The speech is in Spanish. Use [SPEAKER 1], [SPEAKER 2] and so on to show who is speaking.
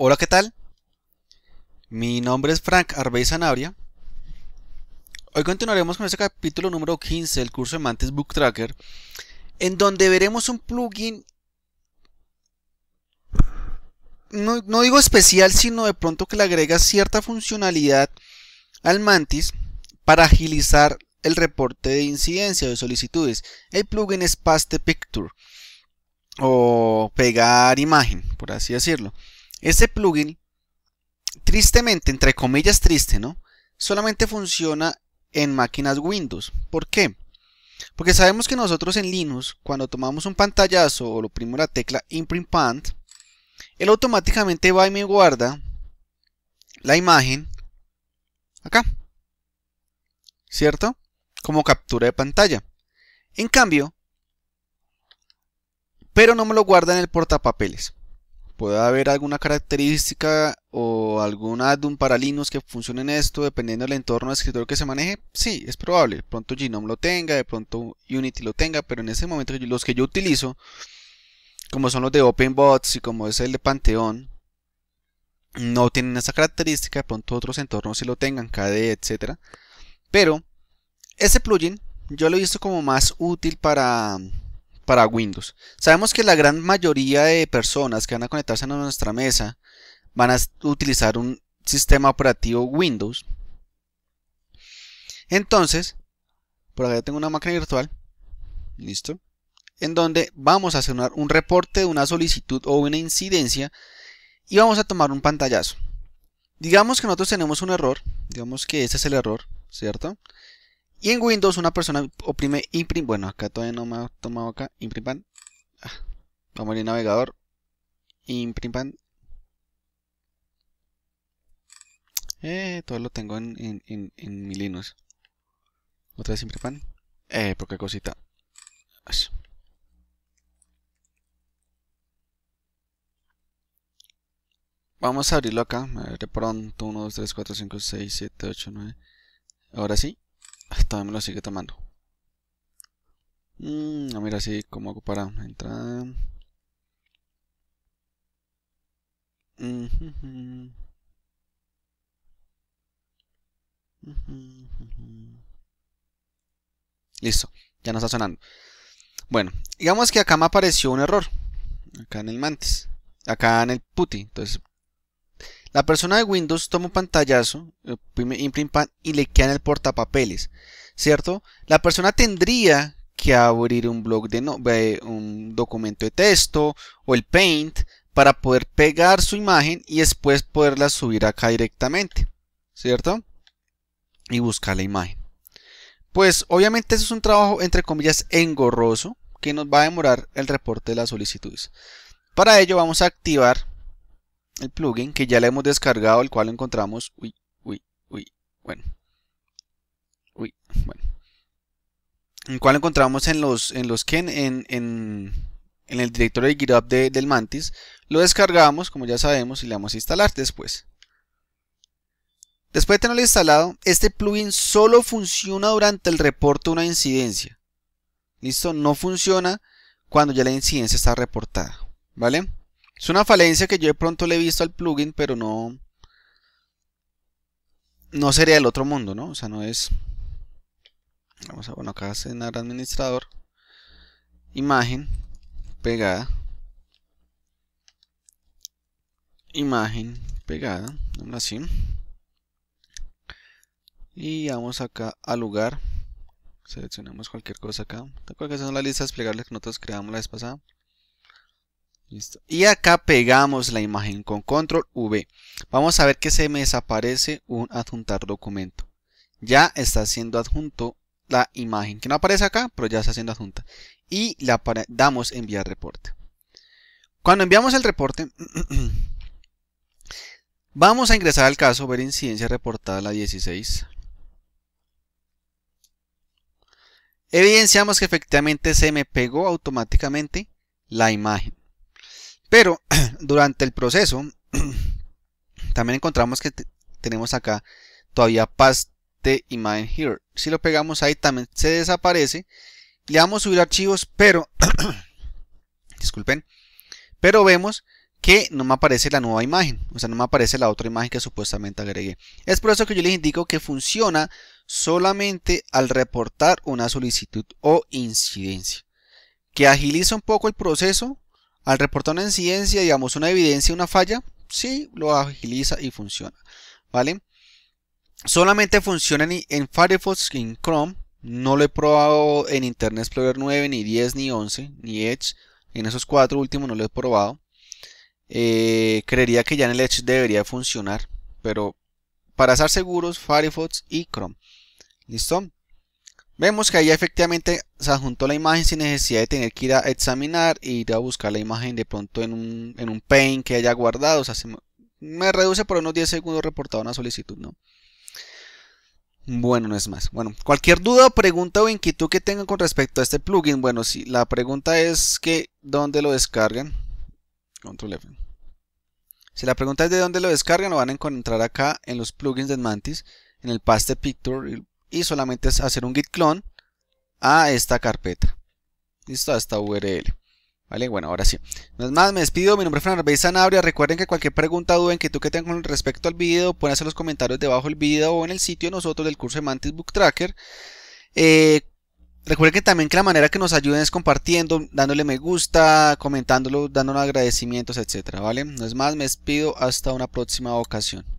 [SPEAKER 1] Hola, ¿qué tal? Mi nombre es Frank Arbey Sanabria. Hoy continuaremos con este capítulo número 15 del curso de Mantis Book Tracker, en donde veremos un plugin, no, no digo especial, sino de pronto que le agrega cierta funcionalidad al Mantis para agilizar el reporte de incidencia o de solicitudes. El plugin es Paste Picture o pegar imagen, por así decirlo. Este plugin, tristemente, entre comillas triste, ¿no? Solamente funciona en máquinas Windows. ¿Por qué? Porque sabemos que nosotros en Linux, cuando tomamos un pantallazo o lo primero la tecla Imprint Pant, él automáticamente va y me guarda la imagen acá. ¿Cierto? Como captura de pantalla. En cambio, pero no me lo guarda en el portapapeles puede haber alguna característica o algún addon para Linux que funcione en esto dependiendo del entorno de escritorio que se maneje, sí, es probable. De pronto Genome lo tenga, de pronto Unity lo tenga, pero en ese momento los que yo utilizo, como son los de OpenBots y como es el de Pantheon, no tienen esa característica, de pronto otros entornos sí lo tengan, KDE, etc. Pero ese plugin yo lo he visto como más útil para para Windows. Sabemos que la gran mayoría de personas que van a conectarse a nuestra mesa van a utilizar un sistema operativo Windows. Entonces, por acá tengo una máquina virtual. Listo. En donde vamos a hacer un reporte de una solicitud o una incidencia y vamos a tomar un pantallazo. Digamos que nosotros tenemos un error, digamos que ese es el error, ¿cierto? Y en Windows una persona oprime imprint. Bueno, acá todavía no me ha tomado acá. Vamos ah, Vamos en navegador. imprimpan. Eh, todo lo tengo en, en, en, en mi Linux. Otra vez imprimpan, pan. Eh, porque cosita. Vamos a abrirlo acá. A ver, de pronto. 1, 2, 3, 4, 5, 6, 7, 8, 9. Ahora sí. Todavía me lo sigue tomando. Mm, a así cómo hago para entrar. Listo, ya no está sonando. Bueno, digamos que acá me apareció un error. Acá en el mantis. Acá en el putty, Entonces la persona de Windows toma un pantallazo, eh, imprint y le queda en el portapapeles, ¿cierto? La persona tendría que abrir un blog de, no, un documento de texto o el Paint para poder pegar su imagen y después poderla subir acá directamente, ¿cierto? Y buscar la imagen. Pues obviamente eso es un trabajo entre comillas engorroso que nos va a demorar el reporte de las solicitudes. Para ello vamos a activar el plugin que ya le hemos descargado, el cual encontramos, uy, uy, uy, bueno, uy, bueno, el cual encontramos en los, en los Ken, en, el directorio de GitHub de, del Mantis, lo descargamos, como ya sabemos, y le vamos a instalar después. Después de tenerlo instalado, este plugin solo funciona durante el reporte de una incidencia. ¿Listo? No funciona cuando ya la incidencia está reportada. ¿Vale? Es una falencia que yo de pronto le he visto al plugin, pero no... No sería el otro mundo, ¿no? O sea, no es... Vamos a, poner acá cenar administrador. Imagen. Pegada. Imagen pegada. Así. Y vamos acá al lugar. Seleccionamos cualquier cosa acá. Tengo que son las listas desplegables que nosotros creamos la vez pasada. Y acá pegamos la imagen con control V. Vamos a ver que se me desaparece un adjuntar documento. Ya está siendo adjunto la imagen que no aparece acá, pero ya está siendo adjunta. Y la damos enviar reporte. Cuando enviamos el reporte, vamos a ingresar al caso, ver incidencia reportada la 16. Evidenciamos que efectivamente se me pegó automáticamente la imagen. Pero durante el proceso también encontramos que tenemos acá todavía paste de image here. Si lo pegamos ahí también se desaparece. Le damos subir archivos, pero disculpen, pero vemos que no me aparece la nueva imagen, o sea, no me aparece la otra imagen que supuestamente agregué. Es por eso que yo les indico que funciona solamente al reportar una solicitud o incidencia. Que agiliza un poco el proceso, al reportar una incidencia, digamos una evidencia, una falla, sí lo agiliza y funciona. ¿Vale? Solamente funciona en, Firefox y en Chrome. No lo he probado en Internet Explorer 9, ni 10, ni 11, ni Edge. En esos cuatro últimos no lo he probado. Eh, creería que ya en el Edge debería funcionar. Pero para estar seguros, Firefox y Chrome. ¿Listo? Vemos que ahí efectivamente se adjuntó la imagen sin necesidad de tener que ir a examinar e ir a buscar la imagen de pronto en un, en paint que haya guardado. O sea, se me, reduce por unos 10 segundos reportado una solicitud, ¿no? Bueno, no es más. Bueno, cualquier duda, pregunta o inquietud que tengan con respecto a este plugin. Bueno, si la pregunta es que dónde lo descargan. Control F. Si la pregunta es de dónde lo descargan, lo van a encontrar acá en los plugins de Mantis, en el Paste Picture y solamente es hacer un git clone a esta carpeta. Listo, a esta URL. Vale, bueno, ahora sí. no es más, me despido. Mi nombre es Fernando Sanabria. Recuerden que cualquier pregunta, duda, en que tengas con respecto al video, pueden hacer los comentarios debajo del video o en el sitio nosotros del curso de Mantis Book Tracker. Eh, recuerden que también que la manera que nos ayuden es compartiendo, dándole me gusta, comentándolo, dándonos agradecimientos, etcétera, ¿vale? No es más, me despido. Hasta una próxima ocasión.